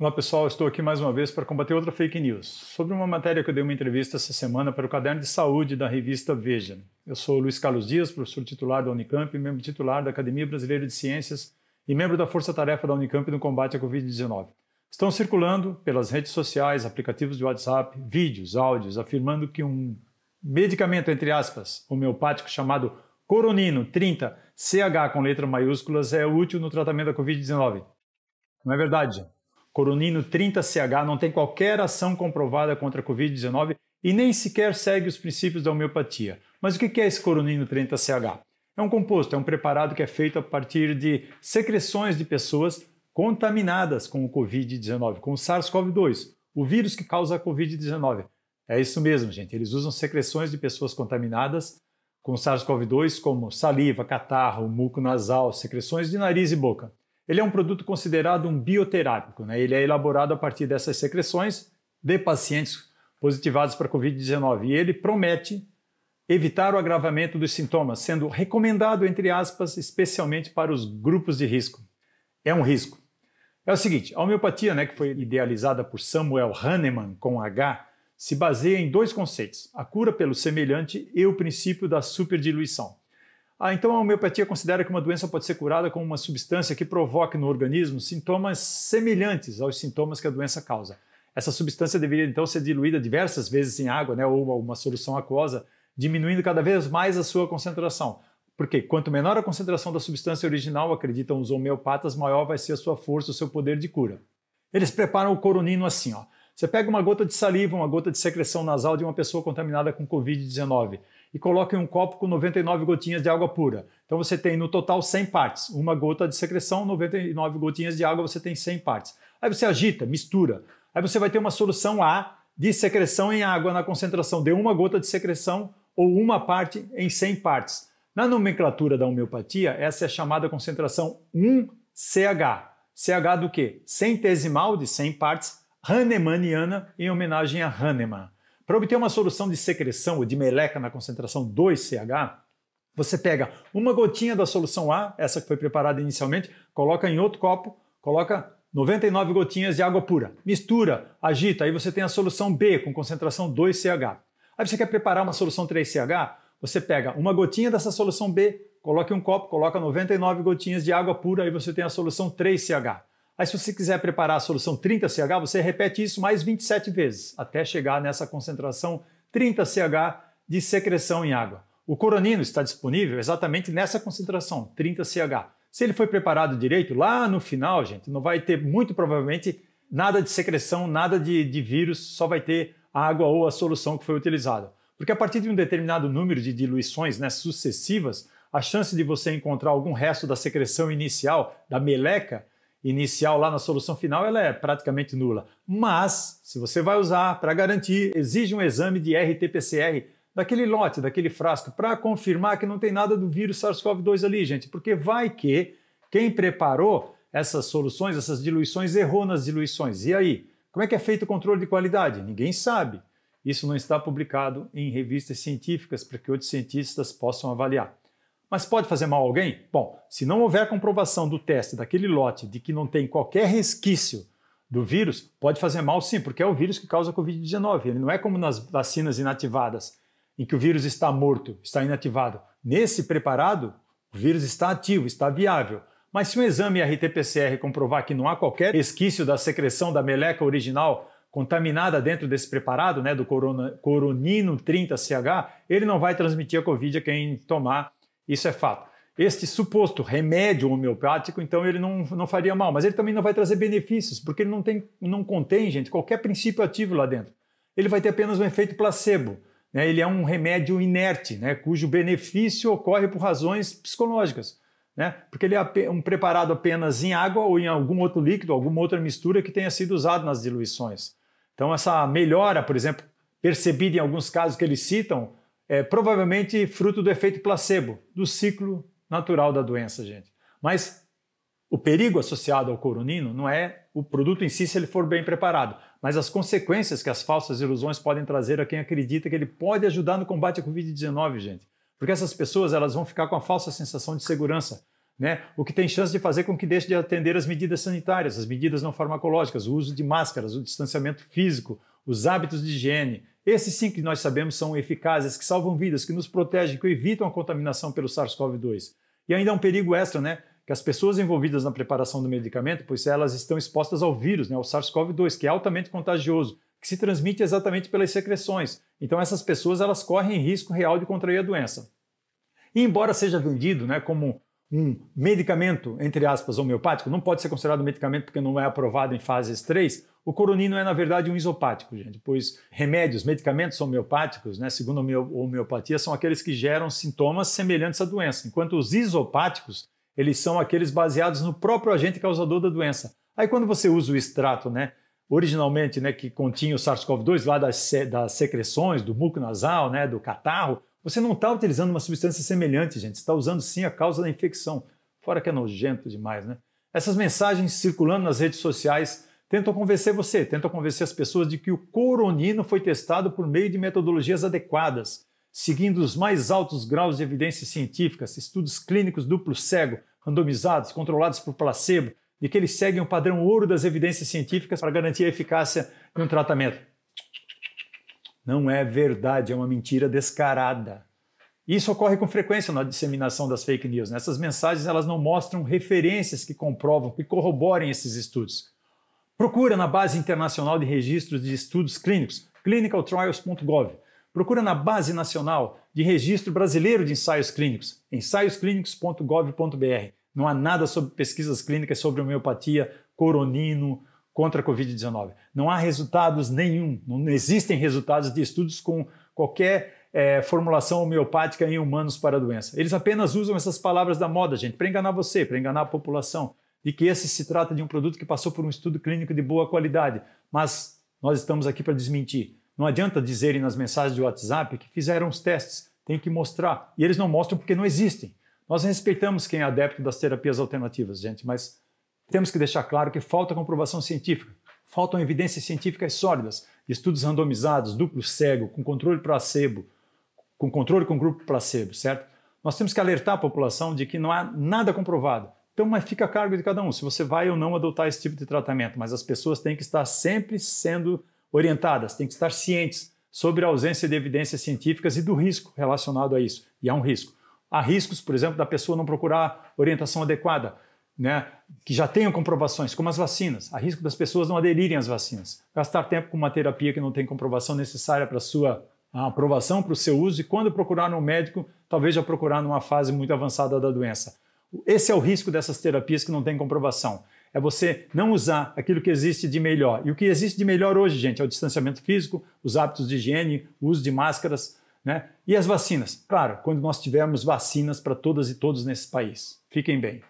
Olá pessoal, estou aqui mais uma vez para combater outra fake news, sobre uma matéria que eu dei uma entrevista essa semana para o Caderno de Saúde da revista Veja. Eu sou Luiz Carlos Dias, professor titular da Unicamp, membro titular da Academia Brasileira de Ciências e membro da Força Tarefa da Unicamp no combate à Covid-19. Estão circulando pelas redes sociais, aplicativos de WhatsApp, vídeos, áudios afirmando que um medicamento, entre aspas, homeopático chamado Coronino 30 CH com letras maiúsculas é útil no tratamento da Covid-19. Não é verdade, gente. Coronino 30CH não tem qualquer ação comprovada contra a Covid-19 e nem sequer segue os princípios da homeopatia. Mas o que é esse coronino 30CH? É um composto, é um preparado que é feito a partir de secreções de pessoas contaminadas com o Covid-19, com o SARS-CoV-2, o vírus que causa a Covid-19. É isso mesmo, gente. Eles usam secreções de pessoas contaminadas com SARS-CoV-2, como saliva, catarro, muco nasal, secreções de nariz e boca. Ele é um produto considerado um bioterápico, né? ele é elaborado a partir dessas secreções de pacientes positivados para Covid-19 e ele promete evitar o agravamento dos sintomas, sendo recomendado, entre aspas, especialmente para os grupos de risco. É um risco. É o seguinte, a homeopatia, né, que foi idealizada por Samuel Hahnemann com H, se baseia em dois conceitos: a cura pelo semelhante e o princípio da superdiluição. Ah, então a homeopatia considera que uma doença pode ser curada com uma substância que provoque no organismo sintomas semelhantes aos sintomas que a doença causa. Essa substância deveria então ser diluída diversas vezes em água né, ou uma solução aquosa, diminuindo cada vez mais a sua concentração. Porque quanto menor a concentração da substância original, acreditam os homeopatas, maior vai ser a sua força, o seu poder de cura. Eles preparam o coronino assim, ó. Você pega uma gota de saliva, uma gota de secreção nasal de uma pessoa contaminada com Covid-19 e coloca em um copo com 99 gotinhas de água pura. Então você tem no total 100 partes. Uma gota de secreção, 99 gotinhas de água, você tem 100 partes. Aí você agita, mistura. Aí você vai ter uma solução A de secreção em água na concentração de uma gota de secreção ou uma parte em 100 partes. Na nomenclatura da homeopatia, essa é chamada concentração 1CH. CH do quê? Centesimal de 100 partes, Hahnemanniana, em homenagem a Hahnemann. Para obter uma solução de secreção ou de meleca na concentração 2CH, você pega uma gotinha da solução A, essa que foi preparada inicialmente, coloca em outro copo, coloca 99 gotinhas de água pura, mistura, agita, aí você tem a solução B com concentração 2CH. Aí você quer preparar uma solução 3CH, você pega uma gotinha dessa solução B, coloca em um copo, coloca 99 gotinhas de água pura, aí você tem a solução 3CH. Aí, se você quiser preparar a solução 30CH, você repete isso mais 27 vezes, até chegar nessa concentração 30CH de secreção em água. O coronino está disponível exatamente nessa concentração, 30CH. Se ele foi preparado direito, lá no final, gente, não vai ter muito provavelmente nada de secreção, nada de, de vírus, só vai ter a água ou a solução que foi utilizada. Porque a partir de um determinado número de diluições né, sucessivas, a chance de você encontrar algum resto da secreção inicial, da meleca, inicial lá na solução final, ela é praticamente nula. Mas, se você vai usar para garantir, exige um exame de RT-PCR daquele lote, daquele frasco, para confirmar que não tem nada do vírus SARS-CoV-2 ali, gente, porque vai que quem preparou essas soluções, essas diluições, errou nas diluições. E aí? Como é que é feito o controle de qualidade? Ninguém sabe. Isso não está publicado em revistas científicas para que outros cientistas possam avaliar. Mas pode fazer mal a alguém? Bom, se não houver comprovação do teste daquele lote de que não tem qualquer resquício do vírus, pode fazer mal sim, porque é o vírus que causa a Covid-19. Ele não é como nas vacinas inativadas, em que o vírus está morto, está inativado. Nesse preparado, o vírus está ativo, está viável. Mas se um exame RT-PCR comprovar que não há qualquer resquício da secreção da meleca original contaminada dentro desse preparado, né, do corona, coronino 30CH, ele não vai transmitir a Covid a quem tomar isso é fato. Este suposto remédio homeopático, então, ele não, não faria mal, mas ele também não vai trazer benefícios, porque ele não, tem, não contém, gente, qualquer princípio ativo lá dentro. Ele vai ter apenas um efeito placebo. Né? Ele é um remédio inerte, né? cujo benefício ocorre por razões psicológicas. Né? Porque ele é um preparado apenas em água ou em algum outro líquido, alguma outra mistura que tenha sido usado nas diluições. Então, essa melhora, por exemplo, percebida em alguns casos que eles citam, é, provavelmente fruto do efeito placebo, do ciclo natural da doença, gente. Mas o perigo associado ao coronino não é o produto em si se ele for bem preparado, mas as consequências que as falsas ilusões podem trazer a quem acredita que ele pode ajudar no combate à Covid-19, gente. Porque essas pessoas elas vão ficar com a falsa sensação de segurança, né? o que tem chance de fazer com que deixe de atender as medidas sanitárias, as medidas não farmacológicas, o uso de máscaras, o distanciamento físico, os hábitos de higiene, esses sim que nós sabemos são eficazes, que salvam vidas, que nos protegem, que evitam a contaminação pelo SARS-CoV-2. E ainda há é um perigo extra, né? Que as pessoas envolvidas na preparação do medicamento, pois elas estão expostas ao vírus, né, ao SARS-COV-2, que é altamente contagioso, que se transmite exatamente pelas secreções. Então essas pessoas elas correm risco real de contrair a doença. E embora seja vendido, né, como um medicamento, entre aspas, homeopático, não pode ser considerado medicamento porque não é aprovado em fases 3, o coronino é, na verdade, um isopático, gente, pois remédios, medicamentos homeopáticos, né, segundo a homeopatia, são aqueles que geram sintomas semelhantes à doença, enquanto os isopáticos, eles são aqueles baseados no próprio agente causador da doença. Aí quando você usa o extrato, né, originalmente, né, que continha o SARS-CoV-2 lá das, das secreções, do muco nasal, né, do catarro, você não está utilizando uma substância semelhante, gente, está usando sim a causa da infecção. Fora que é nojento demais, né? Essas mensagens circulando nas redes sociais tentam convencer você, tentam convencer as pessoas de que o coronino foi testado por meio de metodologias adequadas, seguindo os mais altos graus de evidências científicas, estudos clínicos duplo cego, randomizados, controlados por placebo, de que eles seguem o padrão ouro das evidências científicas para garantir a eficácia de um tratamento. Não é verdade, é uma mentira descarada. Isso ocorre com frequência na disseminação das fake news. Nessas né? Essas mensagens elas não mostram referências que comprovam, que corroborem esses estudos. Procura na Base Internacional de Registros de Estudos Clínicos, clinicaltrials.gov. Procura na Base Nacional de Registro Brasileiro de Ensaios Clínicos, ensaiosclínicos.gov.br. Não há nada sobre pesquisas clínicas sobre homeopatia, coronino, contra a Covid-19. Não há resultados nenhum, não existem resultados de estudos com qualquer é, formulação homeopática em humanos para a doença. Eles apenas usam essas palavras da moda, gente, para enganar você, para enganar a população e que esse se trata de um produto que passou por um estudo clínico de boa qualidade, mas nós estamos aqui para desmentir. Não adianta dizerem nas mensagens de WhatsApp que fizeram os testes, tem que mostrar. E eles não mostram porque não existem. Nós respeitamos quem é adepto das terapias alternativas, gente, mas temos que deixar claro que falta comprovação científica, faltam evidências científicas sólidas, estudos randomizados, duplo cego, com controle placebo, com controle com grupo placebo, certo? Nós temos que alertar a população de que não há nada comprovado. Então, mas fica a cargo de cada um, se você vai ou não adotar esse tipo de tratamento. Mas as pessoas têm que estar sempre sendo orientadas, têm que estar cientes sobre a ausência de evidências científicas e do risco relacionado a isso. E há um risco. Há riscos, por exemplo, da pessoa não procurar orientação adequada, né, que já tenham comprovações, como as vacinas. Há risco das pessoas não aderirem às vacinas, gastar tempo com uma terapia que não tem comprovação necessária para sua aprovação, para o seu uso, e quando procurar no médico, talvez já procurar numa fase muito avançada da doença. Esse é o risco dessas terapias que não têm comprovação. É você não usar aquilo que existe de melhor. E o que existe de melhor hoje, gente, é o distanciamento físico, os hábitos de higiene, o uso de máscaras, né? E as vacinas? Claro, quando nós tivermos vacinas para todas e todos nesse país. Fiquem bem.